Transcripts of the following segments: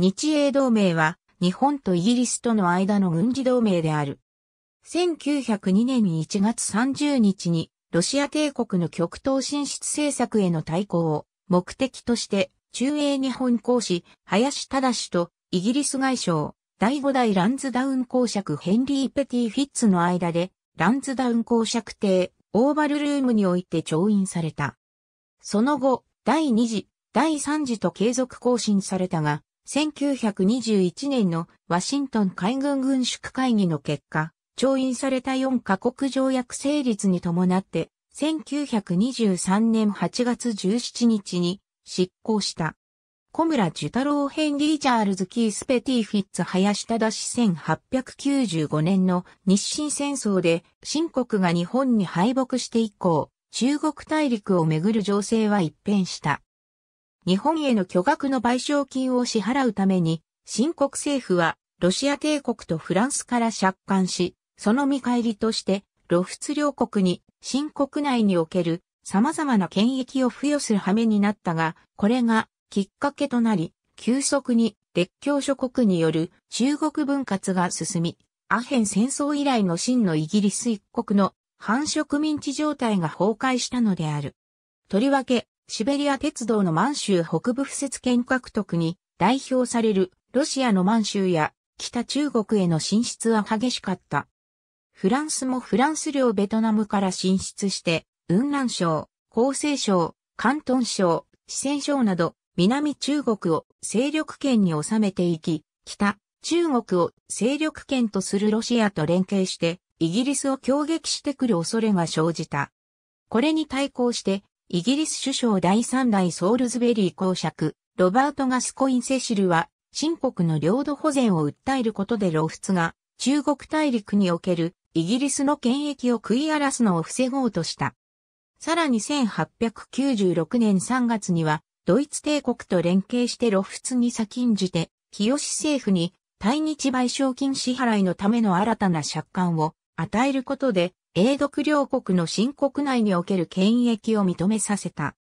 日英同盟は日本とイギリスとの間の軍事同盟である。1902年1月30日にロシア帝国の極東進出政策への対抗を目的として中英日本公使林忠とイギリス外相第5代ランズダウン公爵ヘンリー・ペティ・フィッツの間でランズダウン公爵邸オーバルルームにおいて調印された。その後、第2次、第3次と継続更新されたが、1921年のワシントン海軍軍縮会議の結果、調印された4カ国条約成立に伴って、1923年8月17日に執行した。小村寿太郎ヘンリー・チャールズ・キース・ペティ・フィッツ・林忠氏1895年の日清戦争で、新国が日本に敗北して以降、中国大陸をめぐる情勢は一変した。日本への巨額の賠償金を支払うために、新国政府はロシア帝国とフランスから借款し、その見返りとして、露出両国に新国内における様々な権益を付与する羽目になったが、これがきっかけとなり、急速に列強諸国による中国分割が進み、アヘン戦争以来の真のイギリス一国の反植民地状態が崩壊したのである。とりわけ、シベリア鉄道の満州北部敷設権獲得に代表されるロシアの満州や北中国への進出は激しかった。フランスもフランス領ベトナムから進出して、雲南省、厚生省、広東省、四川省など南中国を勢力圏に収めていき、北中国を勢力圏とするロシアと連携してイギリスを攻撃してくる恐れが生じた。これに対抗してイギリス首相第3代ソールズベリー公爵、ロバート・ガスコイン・セシルは、新国の領土保全を訴えることで露出が、中国大陸におけるイギリスの権益を食い荒らすのを防ごうとした。さらに1896年3月には、ドイツ帝国と連携して露出に先んじて、清政府に対日賠償金支払いのための新たな借款を与えることで、英独両国の新国内における権益を認めさせた。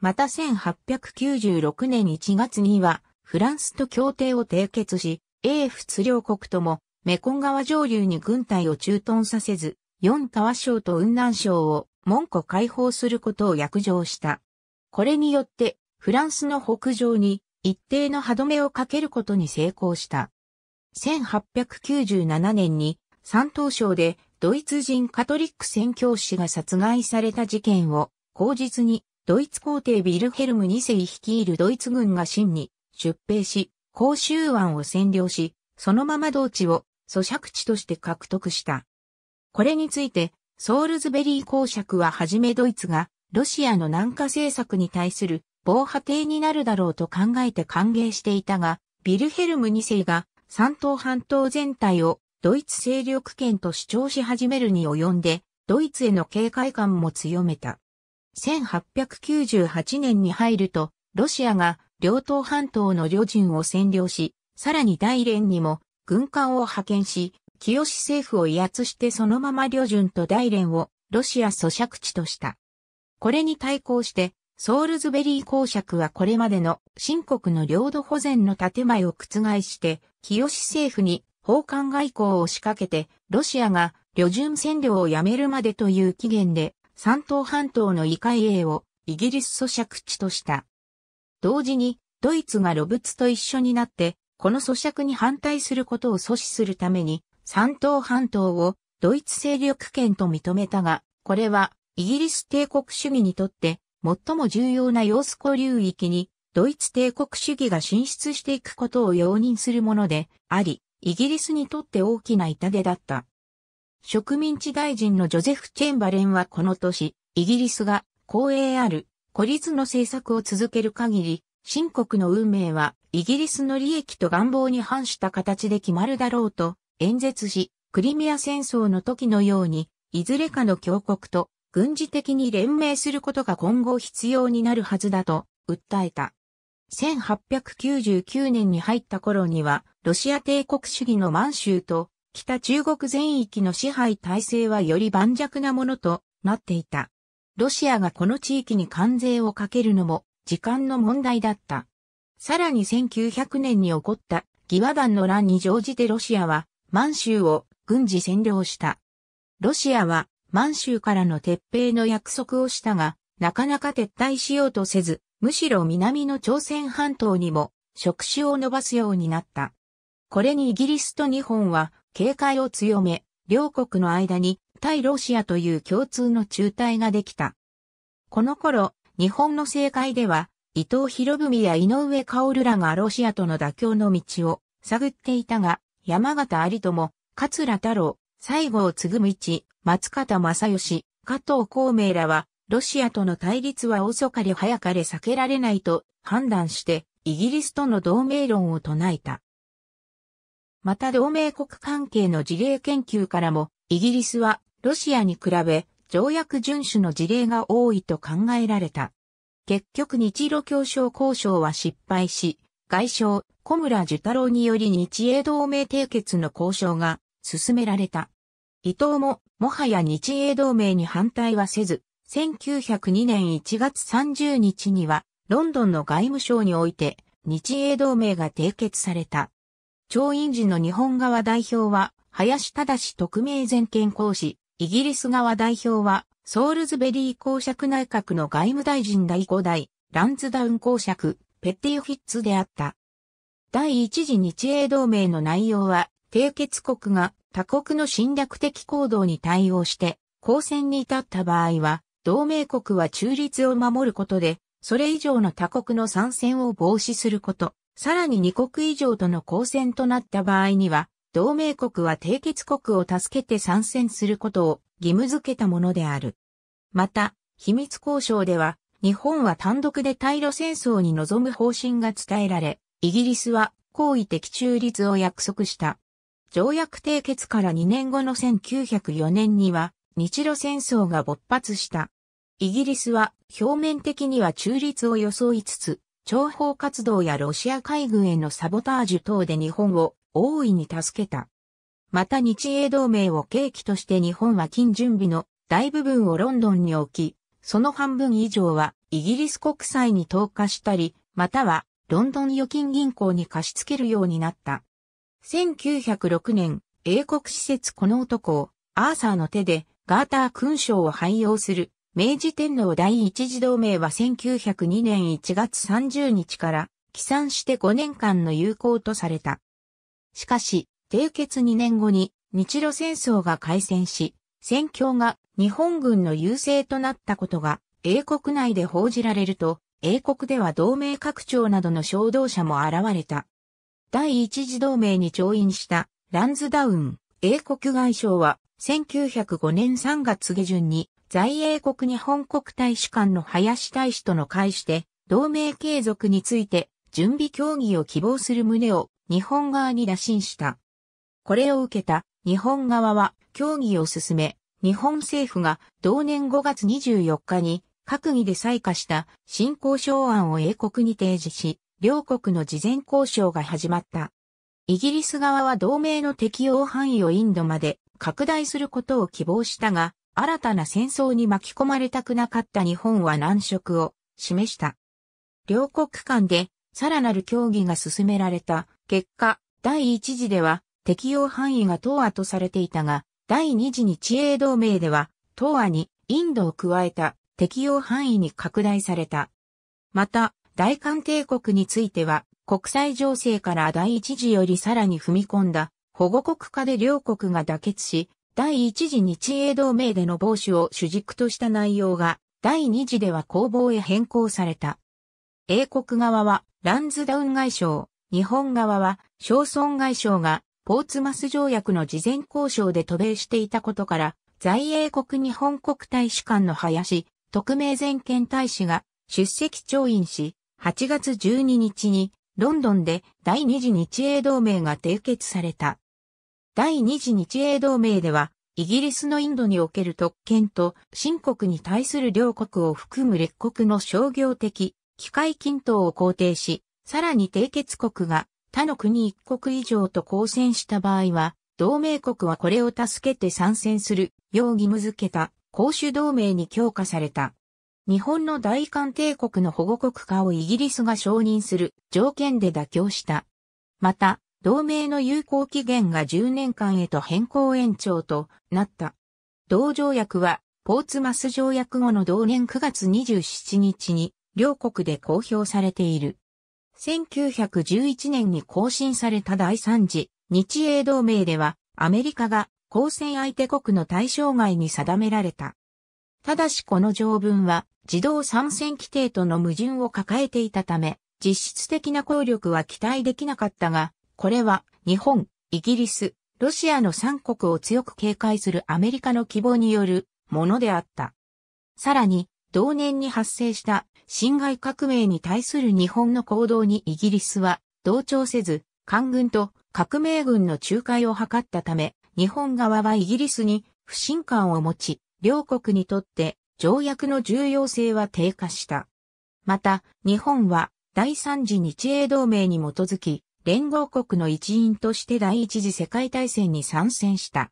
また1896年1月には、フランスと協定を締結し、英仏両国とも、メコン川上流に軍隊を駐屯させず、四川省と雲南省を門戸解放することを約定した。これによって、フランスの北上に一定の歯止めをかけることに成功した。1897年に三島省でドイツ人カトリック宣教師が殺害された事件を、口実に、ドイツ皇帝ビルヘルム2世率いるドイツ軍が真に出兵し、公衆湾を占領し、そのまま同地を咀嚼地として獲得した。これについて、ソールズベリー公爵ははじめドイツが、ロシアの南下政策に対する防波堤になるだろうと考えて歓迎していたが、ビルヘルム2世が三島半島全体をドイツ勢力圏と主張し始めるに及んで、ドイツへの警戒感も強めた。1898年に入ると、ロシアが両党半島の旅順を占領し、さらに大連にも軍艦を派遣し、清政府を威圧してそのまま旅順と大連をロシア咀嚼地とした。これに対抗して、ソールズベリー公爵はこれまでの新国の領土保全の建前を覆して、清政府に交換外交を仕掛けて、ロシアが旅順占領をやめるまでという期限で、三島半島の異界英をイギリス咀嚼地とした。同時に、ドイツが露物と一緒になって、この咀嚼に反対することを阻止するために、三島半島をドイツ勢力圏と認めたが、これはイギリス帝国主義にとって最も重要な様子湖流域にドイツ帝国主義が進出していくことを容認するものであり、イギリスにとって大きな痛手だった。植民地大臣のジョゼフ・チェンバレンはこの年、イギリスが公営ある孤立の政策を続ける限り、新国の運命はイギリスの利益と願望に反した形で決まるだろうと演説し、クリミア戦争の時のように、いずれかの強国と軍事的に連盟することが今後必要になるはずだと訴えた。1899年に入った頃には、ロシア帝国主義の満州と北中国全域の支配体制はより盤石なものとなっていた。ロシアがこの地域に関税をかけるのも時間の問題だった。さらに1900年に起こった義和団の乱に乗じてロシアは満州を軍事占領した。ロシアは満州からの撤兵の約束をしたが、なかなか撤退しようとせず、むしろ南の朝鮮半島にも触手を伸ばすようになった。これにイギリスと日本は警戒を強め、両国の間に対ロシアという共通の中隊ができた。この頃、日本の政界では、伊藤博文や井上薫らがロシアとの妥協の道を探っていたが、山形有友、桂太郎、西郷継道、松方正義、加藤孔明らは、ロシアとの対立は遅かれ早かれ避けられないと判断して、イギリスとの同盟論を唱えた。また同盟国関係の事例研究からも、イギリスはロシアに比べ条約遵守の事例が多いと考えられた。結局日露協商交渉は失敗し、外相小村寿太郎により日英同盟締結の交渉が進められた。伊藤ももはや日英同盟に反対はせず、1902年1月30日にはロンドンの外務省において日英同盟が締結された。調印時の日本側代表は、林正特命全権公使、イギリス側代表は、ソールズベリー公爵内閣の外務大臣第5代、ランズダウン公爵、ペッティ・フィッツであった。第一次日英同盟の内容は、締結国が他国の侵略的行動に対応して、交戦に至った場合は、同盟国は中立を守ることで、それ以上の他国の参戦を防止すること。さらに2国以上との交戦となった場合には、同盟国は締結国を助けて参戦することを義務付けたものである。また、秘密交渉では、日本は単独で対露戦争に臨む方針が伝えられ、イギリスは好意的中立を約束した。条約締結から2年後の1904年には、日露戦争が勃発した。イギリスは表面的には中立を装いつつ、諜報活動やロシア海軍へのサボタージュ等で日本を大いに助けた。また日英同盟を契機として日本は金準備の大部分をロンドンに置き、その半分以上はイギリス国債に投下したり、またはロンドン預金銀行に貸し付けるようになった。1906年、英国施設この男をアーサーの手でガーター勲章を廃用する明治天皇第一次同盟は1902年1月30日から起算して5年間の有効とされた。しかし、締結2年後に日露戦争が開戦し、戦況が日本軍の優勢となったことが英国内で報じられると、英国では同盟拡張などの衝動者も現れた。第一次同盟に調印したランズダウン、英国外相は1905年3月下旬に在英国日本国大使館の林大使との会して、同盟継続について準備協議を希望する旨を日本側に打診した。これを受けた日本側は協議を進め、日本政府が同年5月24日に閣議で採下した新交渉案を英国に提示し、両国の事前交渉が始まった。イギリス側は同盟の適用範囲をインドまで拡大することを希望したが、新たな戦争に巻き込まれたくなかった日本は難色を示した。両国間でさらなる協議が進められた結果、第1次では適用範囲が東亜とされていたが、第2次に地英同盟では東亜にインドを加えた適用範囲に拡大された。また、大韓帝国については国際情勢から第1次よりさらに踏み込んだ保護国化で両国が妥結し、第一次日英同盟での防止を主軸とした内容が、第二次では攻防へ変更された。英国側はランズダウン外相、日本側は小村外相がポーツマス条約の事前交渉で渡米していたことから、在英国日本国大使館の林、特命全権大使が出席調印し、8月12日にロンドンで第二次日英同盟が締結された。第二次日英同盟では、イギリスのインドにおける特権と、新国に対する両国を含む列国の商業的、機械均等を肯定し、さらに締結国が他の国一国以上と交戦した場合は、同盟国はこれを助けて参戦する、よう義務けた、公主同盟に強化された。日本の大韓帝国の保護国化をイギリスが承認する条件で妥協した。また、同盟の有効期限が10年間へと変更延長となった。同条約は、ポーツマス条約後の同年9月27日に、両国で公表されている。1911年に更新された第3次日英同盟ではアメリカが交戦相手国の対象外に定められた。ただしこの条文は自動参戦規定との矛盾を抱えていたため実質的な効力は期待できなかったがこれは日本、イギリス、ロシアの3国を強く警戒するアメリカの希望によるものであった。さらに、同年に発生した侵害革命に対する日本の行動にイギリスは同調せず、官軍と革命軍の仲介を図ったため、日本側はイギリスに不信感を持ち、両国にとって条約の重要性は低下した。また、日本は第三次日英同盟に基づき、連合国の一員として第一次世界大戦に参戦した。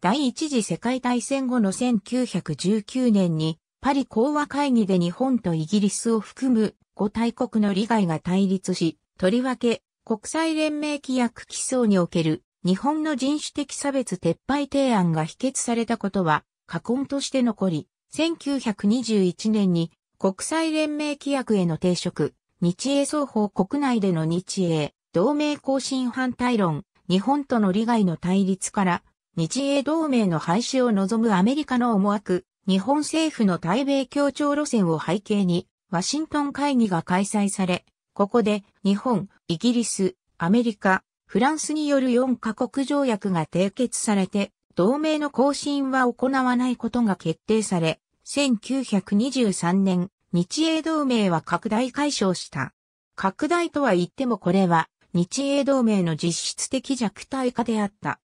第一次世界大戦後の1919年にパリ講和会議で日本とイギリスを含む5大国の利害が対立し、とりわけ国際連盟規約基礎における日本の人種的差別撤廃提案が否決されたことは過根として残り、1921年に国際連盟規約への抵触、日英双方国内での日英、同盟更新反対論、日本との利害の対立から、日英同盟の廃止を望むアメリカの思惑、日本政府の対米協調路線を背景に、ワシントン会議が開催され、ここで日本、イギリス、アメリカ、フランスによる4カ国条約が締結されて、同盟の更新は行わないことが決定され、1923年日英同盟は拡大解消した。拡大とは言ってもこれは日英同盟の実質的弱体化であった。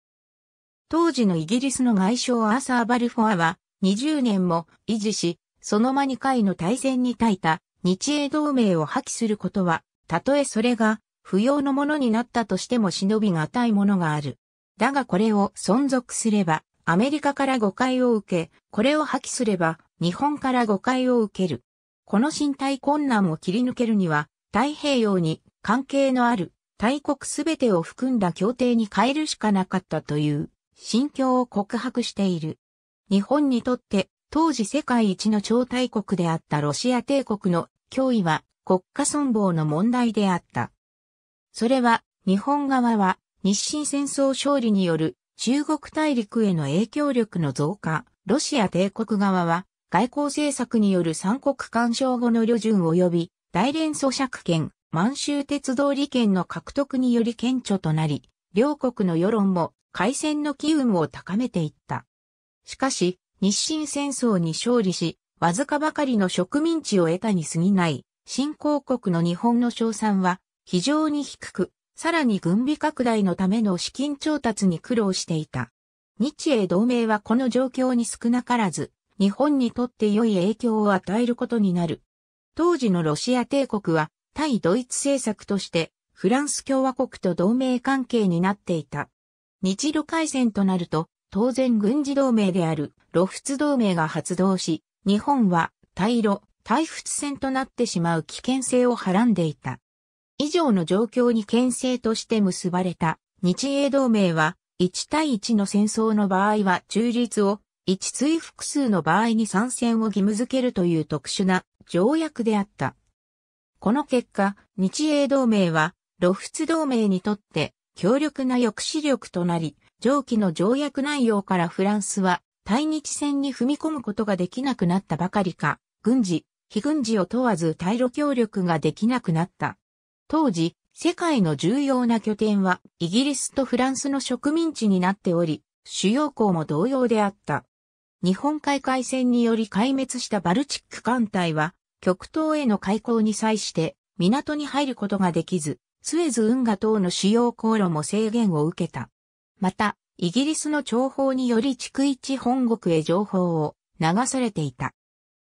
当時のイギリスの外相アーサー・バルフォアは20年も維持し、その間に回の大戦に耐えた日英同盟を破棄することは、たとえそれが不要のものになったとしても忍びがたいものがある。だがこれを存続すれば、アメリカから誤解を受け、これを破棄すれば、日本から誤解を受ける。この身体困難を切り抜けるには、太平洋に関係のある大国すべてを含んだ協定に変えるしかなかったという心境を告白している。日本にとって当時世界一の超大国であったロシア帝国の脅威は国家存亡の問題であった。それは日本側は日清戦争勝利による中国大陸への影響力の増加、ロシア帝国側は外交政策による三国干渉後の旅順及び大連租借権、満州鉄道利権の獲得により顕著となり、両国の世論も開戦の機運を高めていった。しかし、日清戦争に勝利し、わずかばかりの植民地を得たに過ぎない、新興国の日本の賞賛は非常に低く、さらに軍備拡大のための資金調達に苦労していた。日英同盟はこの状況に少なからず日本にとって良い影響を与えることになる。当時のロシア帝国は対ドイツ政策としてフランス共和国と同盟関係になっていた。日露海戦となると当然軍事同盟である露仏同盟が発動し、日本は対露、対仏戦となってしまう危険性をはらんでいた。以上の状況に牽制として結ばれた日英同盟は1対1の戦争の場合は中立を一対複数の場合に参戦を義務付けるという特殊な条約であった。この結果、日英同盟は、露出同盟にとって強力な抑止力となり、上記の条約内容からフランスは対日戦に踏み込むことができなくなったばかりか、軍事、非軍事を問わず対露協力ができなくなった。当時、世界の重要な拠点はイギリスとフランスの植民地になっており、主要校も同様であった。日本海海戦により壊滅したバルチック艦隊は、極東への開港に際して、港に入ることができず、スエズ運河等の主要航路も制限を受けた。また、イギリスの諜報により逐一本国へ情報を流されていた。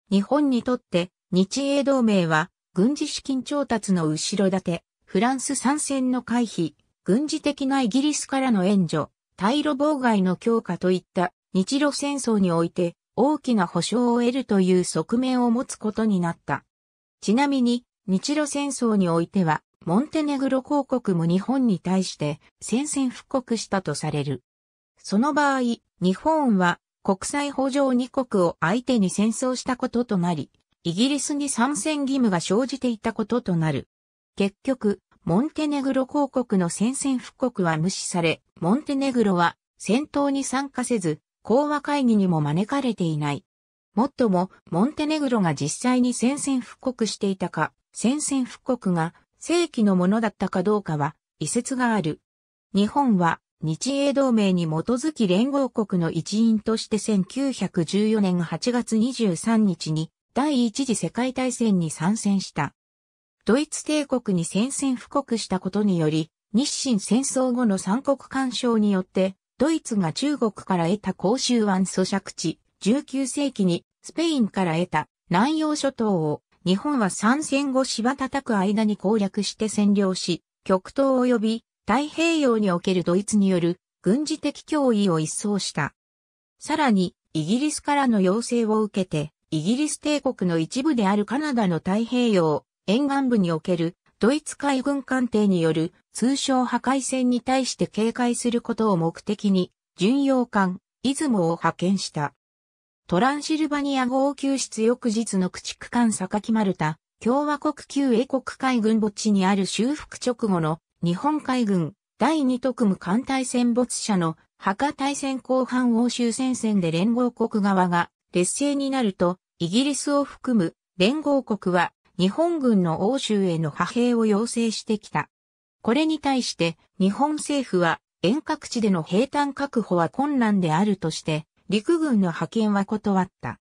日本にとって、日英同盟は、軍事資金調達の後ろ盾、フランス参戦の回避、軍事的なイギリスからの援助、対ロ妨害の強化といった日露戦争において大きな保障を得るという側面を持つことになった。ちなみに、日露戦争においては、モンテネグロ公国も日本に対して宣戦布告したとされる。その場合、日本は国際法上2国を相手に戦争したこととなり、イギリスに参戦義務が生じていたこととなる。結局、モンテネグロ公国の宣戦布告は無視され、モンテネグロは戦闘に参加せず、講和会議にも招かれていない。もっとも、モンテネグロが実際に宣戦布告していたか、宣戦布告が正規のものだったかどうかは、異説がある。日本は、日英同盟に基づき連合国の一員として1914年8月23日に、第一次世界大戦に参戦した。ドイツ帝国に宣戦布告したことにより、日清戦争後の三国干渉によってドイツが中国から得た甲州湾租借地、19世紀にスペインから得た南洋諸島を日本は参戦後芝叩く間に攻略して占領し、極東及び太平洋におけるドイツによる軍事的脅威を一掃した。さらに、イギリスからの要請を受けて、イギリス帝国の一部であるカナダの太平洋沿岸部におけるドイツ海軍艦艇による通称破壊戦に対して警戒することを目的に、巡洋艦、出雲を派遣した。トランシルバニア号救出翌日の駆逐艦榊丸太、共和国旧英国海軍墓地にある修復直後の日本海軍第二特務艦隊戦没者の墓大戦後半欧州戦線で連合国側が劣勢になると、イギリスを含む連合国は日本軍の欧州への派兵を要請してきた。これに対して日本政府は遠隔地での兵站確保は困難であるとして陸軍の派遣は断った。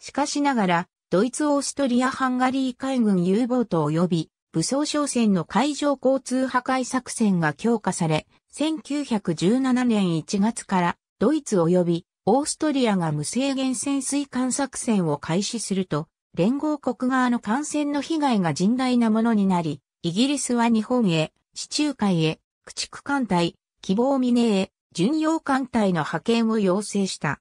しかしながらドイツ・オーストリア・ハンガリー海軍 U ボート及び武装商船の海上交通破壊作戦が強化され、1917年1月からドイツ及びオーストリアが無制限潜水艦作戦を開始すると、連合国側の感染の被害が甚大なものになり、イギリスは日本へ、地中海へ、駆逐艦隊、希望峰へ、巡洋艦隊の派遣を要請した。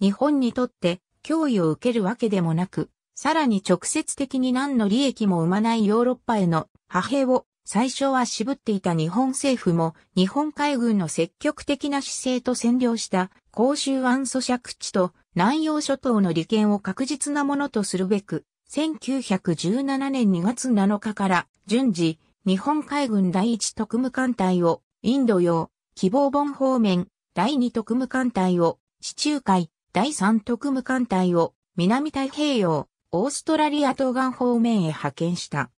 日本にとって脅威を受けるわけでもなく、さらに直接的に何の利益も生まないヨーロッパへの派兵を最初は渋っていた日本政府も日本海軍の積極的な姿勢と占領した公衆安訴借地と南洋諸島の利権を確実なものとするべく、1917年2月7日から順次、日本海軍第1特務艦隊をインド洋、希望本方面、第2特務艦隊を地中海、第3特務艦隊を南太平洋、オーストラリア東岸方面へ派遣した。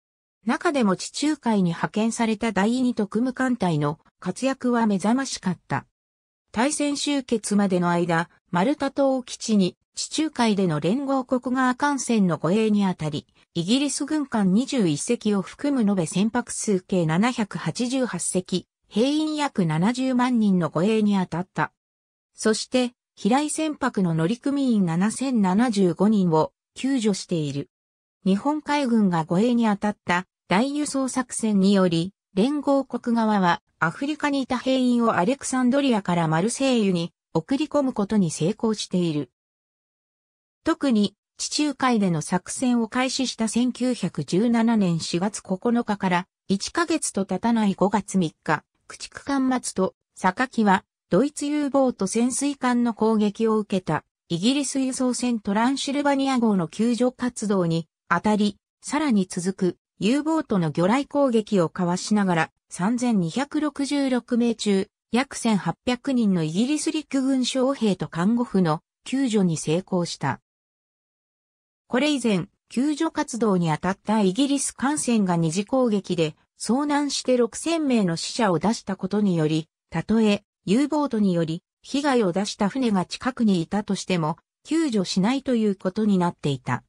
中でも地中海に派遣された第2特務艦隊の活躍は目覚ましかった。大戦終結までの間、マルタ島を基地に地中海での連合国側艦船の護衛にあたり、イギリス軍艦21隻を含む延べ船舶数計788隻、兵員約70万人の護衛にあたった。そして、飛来船舶の乗組員7075人を救助している。日本海軍が護衛にあたった大輸送作戦により、連合国側はアフリカにいた兵員をアレクサンドリアからマルセイユに送り込むことに成功している。特に地中海での作戦を開始した1917年4月9日から1ヶ月と経たない5月3日、駆逐艦末と榊はドイツ U ボート潜水艦の攻撃を受けたイギリス輸送船トランシルバニア号の救助活動に当たり、さらに続く U ボートの魚雷攻撃をかわしながら3266名中約1800人のイギリス陸軍将兵と看護婦の救助に成功した。これ以前、救助活動に当たったイギリス艦船が二次攻撃で遭難して6000名の死者を出したことにより、たとえ U ボートにより被害を出した船が近くにいたとしても救助しないということになっていた。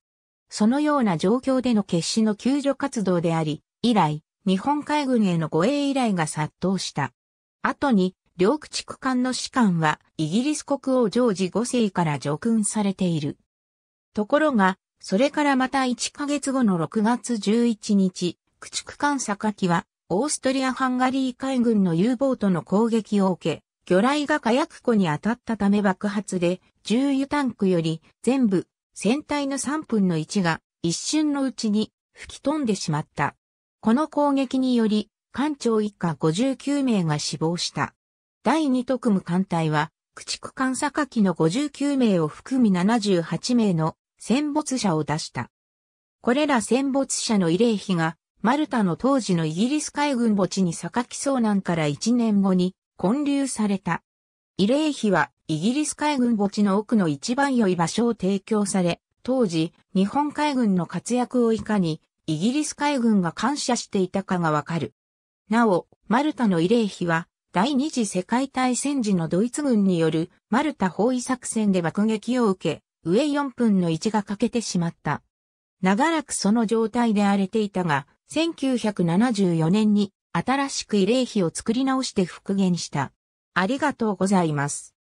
そのような状況での決死の救助活動であり、以来、日本海軍への護衛依頼が殺到した。後に、両駆逐艦の士官は、イギリス国王ジョージ5世から叙勲されている。ところが、それからまた1ヶ月後の6月11日、駆逐艦榊は、オーストリア・ハンガリー海軍の U ボートの攻撃を受け、魚雷が火薬庫に当たったため爆発で、重油タンクより全部、船体の3分の1が一瞬のうちに吹き飛んでしまった。この攻撃により、艦長一家59名が死亡した。第二特務艦隊は、駆逐艦榊の59名を含み78名の戦没者を出した。これら戦没者の慰霊碑が、マルタの当時のイギリス海軍墓地に榊遭難から1年後に建立された。慰霊碑はイギリス海軍墓地の奥の一番良い場所を提供され、当時日本海軍の活躍をいかにイギリス海軍が感謝していたかがわかる。なお、マルタの慰霊碑は、第二次世界大戦時のドイツ軍によるマルタ包囲作戦で爆撃を受け、上4分の1が欠けてしまった。長らくその状態で荒れていたが、1974年に新しく慰霊碑を作り直して復元した。ありがとうございます。